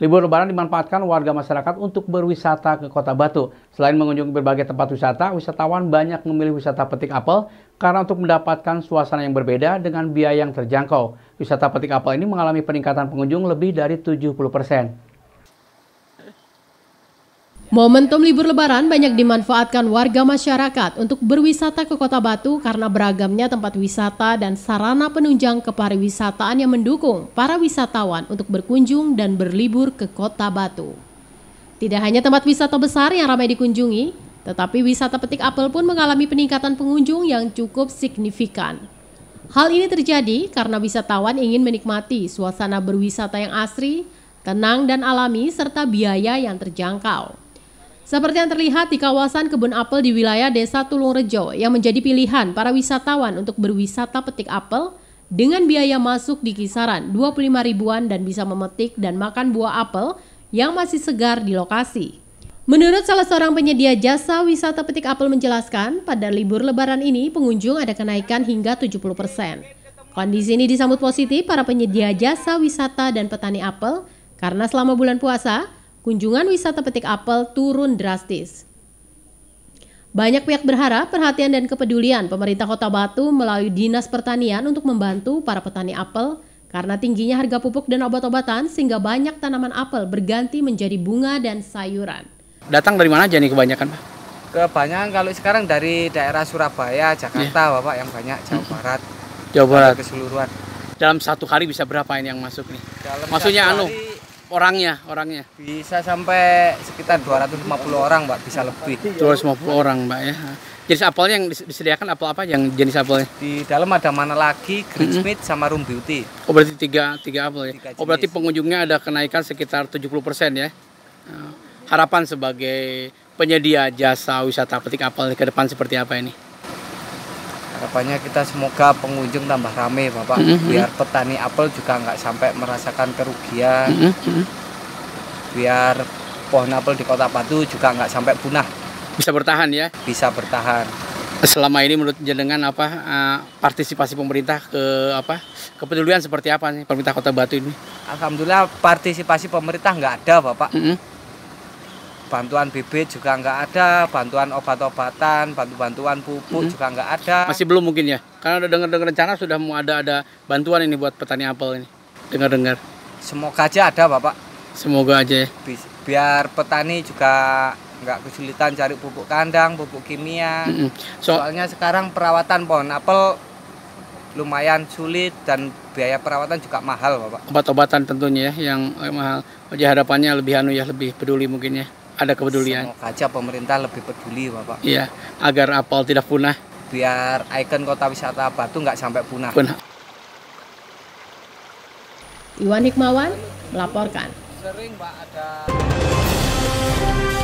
Libur lebaran dimanfaatkan warga masyarakat untuk berwisata ke Kota Batu. Selain mengunjungi berbagai tempat wisata, wisatawan banyak memilih wisata petik apel karena untuk mendapatkan suasana yang berbeda dengan biaya yang terjangkau. Wisata petik apel ini mengalami peningkatan pengunjung lebih dari 70 persen. Momentum libur lebaran banyak dimanfaatkan warga masyarakat untuk berwisata ke Kota Batu karena beragamnya tempat wisata dan sarana penunjang kepariwisataan yang mendukung para wisatawan untuk berkunjung dan berlibur ke Kota Batu. Tidak hanya tempat wisata besar yang ramai dikunjungi, tetapi wisata petik apel pun mengalami peningkatan pengunjung yang cukup signifikan. Hal ini terjadi karena wisatawan ingin menikmati suasana berwisata yang asri, tenang dan alami serta biaya yang terjangkau. Seperti yang terlihat di kawasan kebun apel di wilayah Desa Tulung Rejo yang menjadi pilihan para wisatawan untuk berwisata petik apel dengan biaya masuk di kisaran 25 ribuan dan bisa memetik dan makan buah apel yang masih segar di lokasi. Menurut salah seorang penyedia jasa wisata petik apel menjelaskan, pada libur lebaran ini pengunjung ada kenaikan hingga 70%. persen. Kondisi ini disambut positif para penyedia jasa wisata dan petani apel karena selama bulan puasa, kunjungan wisata petik apel turun drastis. Banyak pihak berharap perhatian dan kepedulian pemerintah Kota Batu melalui Dinas Pertanian untuk membantu para petani apel karena tingginya harga pupuk dan obat-obatan sehingga banyak tanaman apel berganti menjadi bunga dan sayuran. Datang dari mana aja nih kebanyakan Pak? Kebanyakan kalau sekarang dari daerah Surabaya, Jakarta yeah. Bapak yang banyak, Jawa Barat. Jawa Barat. Keseluruhan. Dalam satu hari bisa berapa ini yang masuk nih? Dalam Maksudnya anu, orangnya, orangnya. Bisa sampai sekitar 250 orang, Mbak, bisa lebih. 250 orang, Mbak ya. Jenis apelnya yang disediakan apel apa yang jenis apelnya? Di dalam ada mana lagi, Green mm -hmm. sama Room Beauty. Oh, berarti tiga, tiga apel ya. Tiga oh, berarti pengunjungnya ada kenaikan sekitar 70% ya. Eh, harapan sebagai penyedia jasa wisata petik apel ke depan seperti apa ini? Harapannya kita semoga pengunjung tambah rame, Bapak mm -hmm. biar petani apel juga nggak sampai merasakan kerugian. Mm -hmm. Biar pohon apel di Kota Batu juga nggak sampai punah. Bisa bertahan ya? Bisa bertahan. Selama ini menurut jenengan apa uh, partisipasi pemerintah ke apa kepedulian seperti apa nih pemerintah Kota Batu ini? Alhamdulillah partisipasi pemerintah nggak ada Bapak. Mm -hmm bantuan bibit juga nggak ada, bantuan obat-obatan, bantu-bantuan pupuk hmm. juga nggak ada. Masih belum mungkin ya? Karena udah dengar-dengar rencana sudah mau ada ada bantuan ini buat petani apel ini. Dengar-dengar. Semoga aja ada, Bapak. Semoga aja ya. Bi biar petani juga nggak kesulitan cari pupuk kandang, pupuk kimia. -hmm. so Soalnya sekarang perawatan pohon apel lumayan sulit dan biaya perawatan juga mahal, Bapak. Obat-obatan tentunya ya yang mahal. Jadi harapannya lebih anu ya, lebih peduli mungkin ya ada kepedulian. Semoga aja pemerintah lebih peduli, Bapak. Iya, agar apel tidak punah. Biar ikon kota wisata Batu nggak sampai punah. punah. Iwan Hikmawan melaporkan. Sering, Pak, ada...